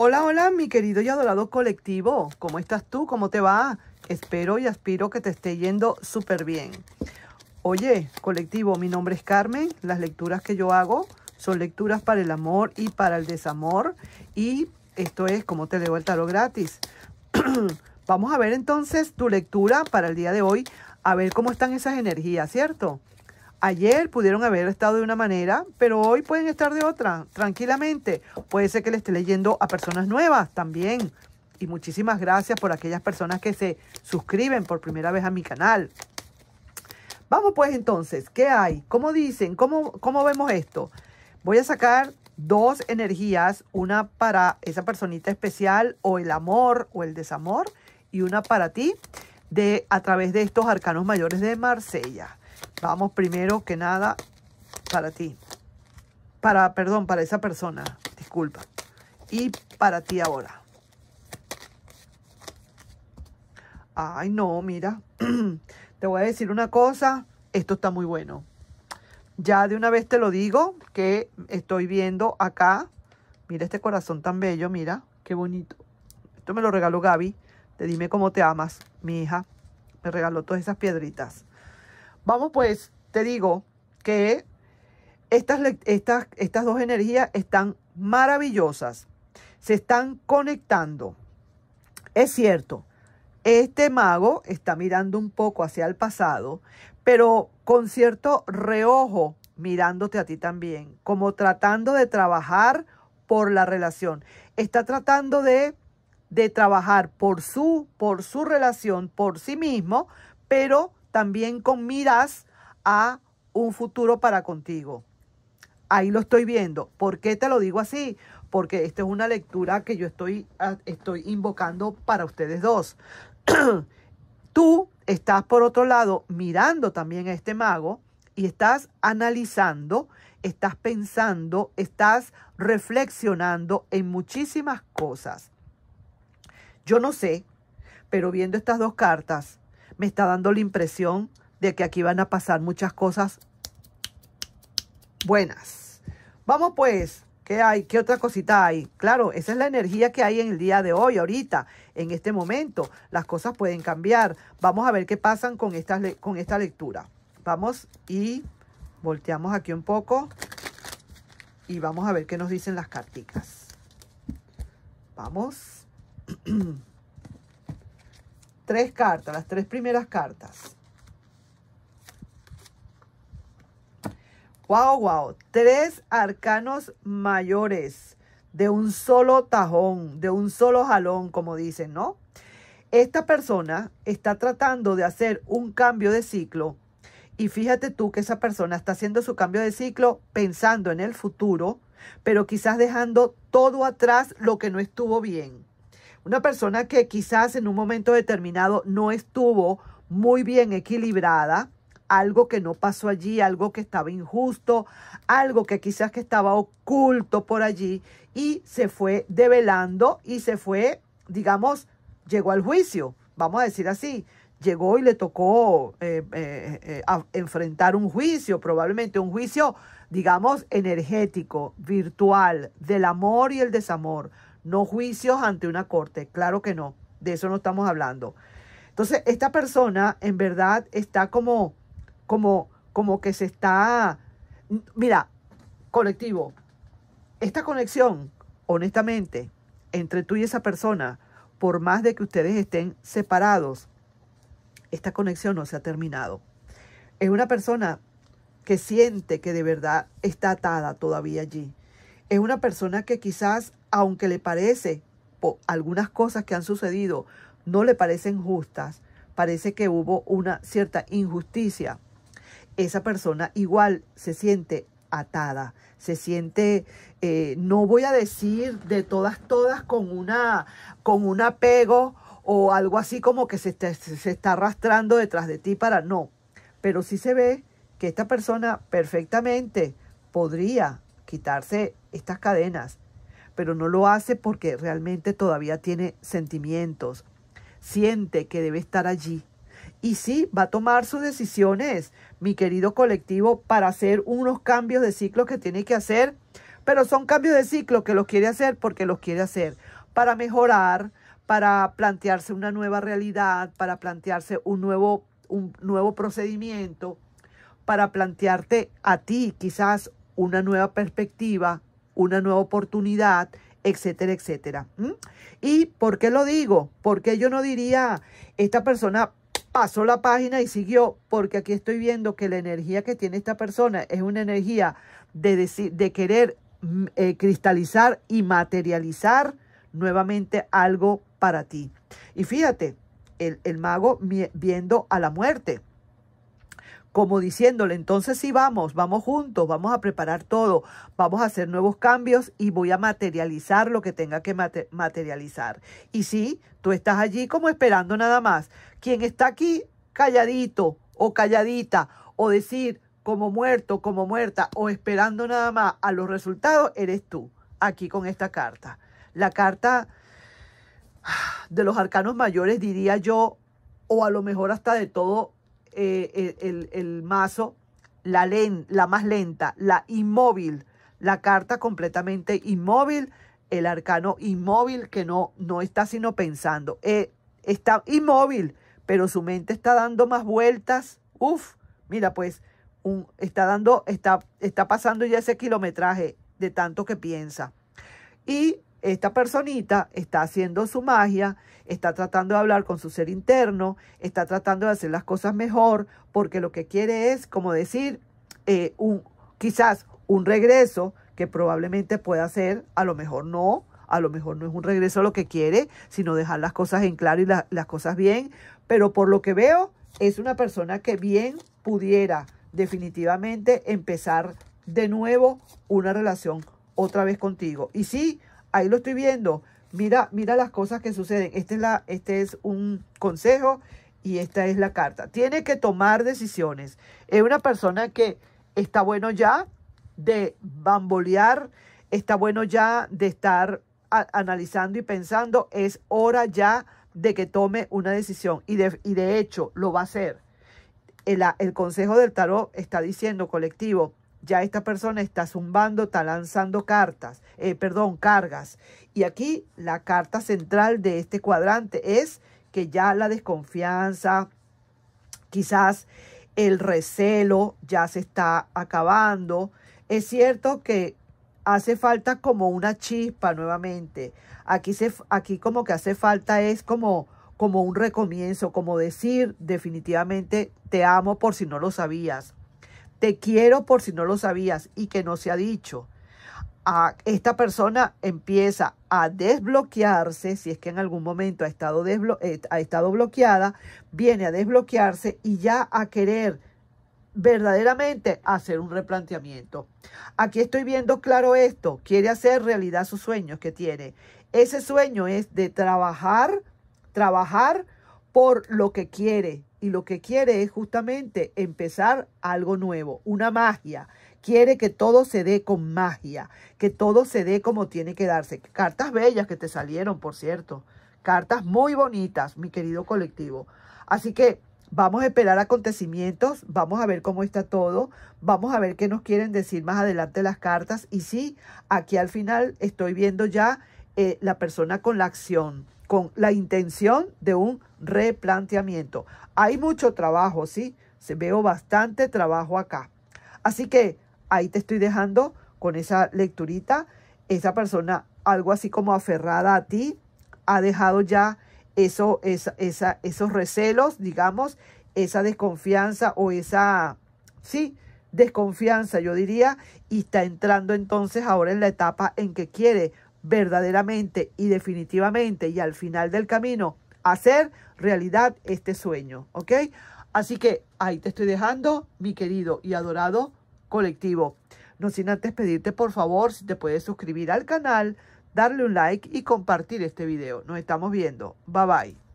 Hola, hola, mi querido y adorado colectivo. ¿Cómo estás tú? ¿Cómo te va? Espero y aspiro que te esté yendo súper bien. Oye, colectivo, mi nombre es Carmen. Las lecturas que yo hago son lecturas para el amor y para el desamor. Y esto es como te leo el tarot gratis. Vamos a ver entonces tu lectura para el día de hoy, a ver cómo están esas energías, ¿cierto? Ayer pudieron haber estado de una manera, pero hoy pueden estar de otra, tranquilamente. Puede ser que le esté leyendo a personas nuevas también. Y muchísimas gracias por aquellas personas que se suscriben por primera vez a mi canal. Vamos pues entonces, ¿qué hay? ¿Cómo dicen? ¿Cómo, cómo vemos esto? Voy a sacar dos energías, una para esa personita especial o el amor o el desamor y una para ti de, a través de estos arcanos mayores de Marsella. Vamos primero que nada para ti. Para, perdón, para esa persona, disculpa. Y para ti ahora. Ay, no, mira. te voy a decir una cosa. Esto está muy bueno. Ya de una vez te lo digo que estoy viendo acá. Mira este corazón tan bello, mira, qué bonito. Esto me lo regaló Gaby. Te dime cómo te amas, mi hija. Me regaló todas esas piedritas. Vamos pues, te digo que estas, estas, estas dos energías están maravillosas. Se están conectando. Es cierto, este mago está mirando un poco hacia el pasado, pero con cierto reojo mirándote a ti también, como tratando de trabajar por la relación. Está tratando de, de trabajar por su, por su relación, por sí mismo, pero también con miras a un futuro para contigo. Ahí lo estoy viendo. ¿Por qué te lo digo así? Porque esta es una lectura que yo estoy, estoy invocando para ustedes dos. Tú estás, por otro lado, mirando también a este mago y estás analizando, estás pensando, estás reflexionando en muchísimas cosas. Yo no sé, pero viendo estas dos cartas, me está dando la impresión de que aquí van a pasar muchas cosas buenas. Vamos pues, ¿qué hay? ¿Qué otra cosita hay? Claro, esa es la energía que hay en el día de hoy, ahorita, en este momento. Las cosas pueden cambiar. Vamos a ver qué pasan con esta, con esta lectura. Vamos y volteamos aquí un poco y vamos a ver qué nos dicen las carticas. Vamos. tres cartas, las tres primeras cartas. Wow, wow. Tres arcanos mayores de un solo tajón, de un solo jalón, como dicen, ¿no? Esta persona está tratando de hacer un cambio de ciclo y fíjate tú que esa persona está haciendo su cambio de ciclo pensando en el futuro, pero quizás dejando todo atrás lo que no estuvo bien. Una persona que quizás en un momento determinado no estuvo muy bien equilibrada, algo que no pasó allí, algo que estaba injusto, algo que quizás que estaba oculto por allí y se fue develando y se fue, digamos, llegó al juicio, vamos a decir así, llegó y le tocó eh, eh, eh, enfrentar un juicio, probablemente un juicio, digamos, energético, virtual, del amor y el desamor, no juicios ante una corte, claro que no, de eso no estamos hablando. Entonces, esta persona en verdad está como, como, como que se está, mira, colectivo, esta conexión, honestamente, entre tú y esa persona, por más de que ustedes estén separados, esta conexión no se ha terminado. Es una persona que siente que de verdad está atada todavía allí es una persona que quizás, aunque le parece algunas cosas que han sucedido, no le parecen justas, parece que hubo una cierta injusticia. Esa persona igual se siente atada, se siente, eh, no voy a decir de todas, todas con, una, con un apego o algo así como que se se está arrastrando detrás de ti para no, pero sí se ve que esta persona perfectamente podría quitarse estas cadenas, pero no lo hace porque realmente todavía tiene sentimientos, siente que debe estar allí. Y sí, va a tomar sus decisiones, mi querido colectivo, para hacer unos cambios de ciclo que tiene que hacer, pero son cambios de ciclo que los quiere hacer porque los quiere hacer, para mejorar, para plantearse una nueva realidad, para plantearse un nuevo, un nuevo procedimiento, para plantearte a ti quizás una nueva perspectiva, una nueva oportunidad, etcétera, etcétera. ¿Y por qué lo digo? Porque yo no diría, esta persona pasó la página y siguió, porque aquí estoy viendo que la energía que tiene esta persona es una energía de, decir, de querer mm, eh, cristalizar y materializar nuevamente algo para ti. Y fíjate, el, el mago viendo a la muerte como diciéndole, entonces sí vamos, vamos juntos, vamos a preparar todo, vamos a hacer nuevos cambios y voy a materializar lo que tenga que materializar. Y sí, tú estás allí como esperando nada más. Quien está aquí calladito o calladita o decir como muerto, como muerta o esperando nada más a los resultados, eres tú aquí con esta carta. La carta de los arcanos mayores diría yo, o a lo mejor hasta de todo eh, eh, el, mazo, la, la más lenta, la inmóvil, la carta completamente inmóvil, el arcano inmóvil que no, no está sino pensando. Eh, está inmóvil, pero su mente está dando más vueltas. Uf, mira pues, un, está dando, está, está pasando ya ese kilometraje de tanto que piensa. Y esta personita está haciendo su magia, está tratando de hablar con su ser interno, está tratando de hacer las cosas mejor, porque lo que quiere es, como decir, eh, un, quizás un regreso que probablemente pueda ser, a lo mejor no, a lo mejor no es un regreso a lo que quiere, sino dejar las cosas en claro y las cosas bien, pero por lo que veo, es una persona que bien pudiera definitivamente empezar de nuevo una relación otra vez contigo. Y sí, ahí lo estoy viendo. Mira, mira las cosas que suceden. Este es, la, este es un consejo y esta es la carta. Tiene que tomar decisiones. Es una persona que está bueno ya de bambolear, está bueno ya de estar analizando y pensando. Es hora ya de que tome una decisión y de, de hecho lo va a hacer. el consejo del tarot está diciendo colectivo, ya esta persona está zumbando, está lanzando cartas, eh, perdón, cargas. Y aquí la carta central de este cuadrante es que ya la desconfianza, quizás el recelo ya se está acabando. Es cierto que hace falta como una chispa nuevamente. Aquí, se, aquí como que hace falta es como como un recomienzo, como decir definitivamente te amo por si no lo sabías te quiero por si no lo sabías y que no se ha dicho. A ah, esta persona empieza a desbloquearse, si es que en algún momento ha estado, eh, ha estado bloqueada, viene a desbloquearse y ya a querer verdaderamente hacer un replanteamiento. Aquí estoy viendo claro esto, quiere hacer realidad sus sueños que tiene. Ese sueño es de trabajar, trabajar por lo que quiere, y lo que quiere es justamente empezar algo nuevo, una magia. Quiere que todo se dé con magia, que todo se dé como tiene que darse. Cartas bellas que te salieron, por cierto. Cartas muy bonitas, mi querido colectivo. Así que vamos a esperar acontecimientos, vamos a ver cómo está todo, vamos a ver qué nos quieren decir más adelante las cartas. Y sí, aquí al final estoy viendo ya eh, la persona con la acción con la intención de un replanteamiento. Hay mucho trabajo, ¿sí? Se veo bastante trabajo acá. Así que ahí te estoy dejando con esa lecturita. Esa persona, algo así como aferrada a ti, ha dejado ya eso, esos recelos, digamos, esa desconfianza o esa, sí, desconfianza, yo diría, y está entrando entonces ahora en la etapa en que quiere verdaderamente y definitivamente y al final del camino hacer realidad este sueño, ¿ok? Así que ahí te estoy dejando, mi querido y adorado colectivo. No sin antes pedirte, por favor, si te puedes suscribir al canal, darle un like y compartir este video. Nos estamos viendo. Bye bye.